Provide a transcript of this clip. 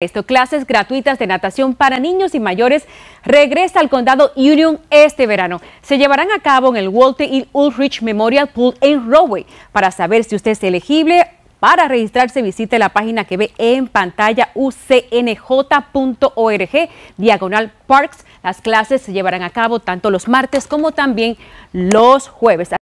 Esto, clases gratuitas de natación para niños y mayores regresa al condado Union este verano. Se llevarán a cabo en el Walter y e. Ulrich Memorial Pool en Rowway. Para saber si usted es elegible, para registrarse visite la página que ve en pantalla ucnj.org, diagonal parks. Las clases se llevarán a cabo tanto los martes como también los jueves.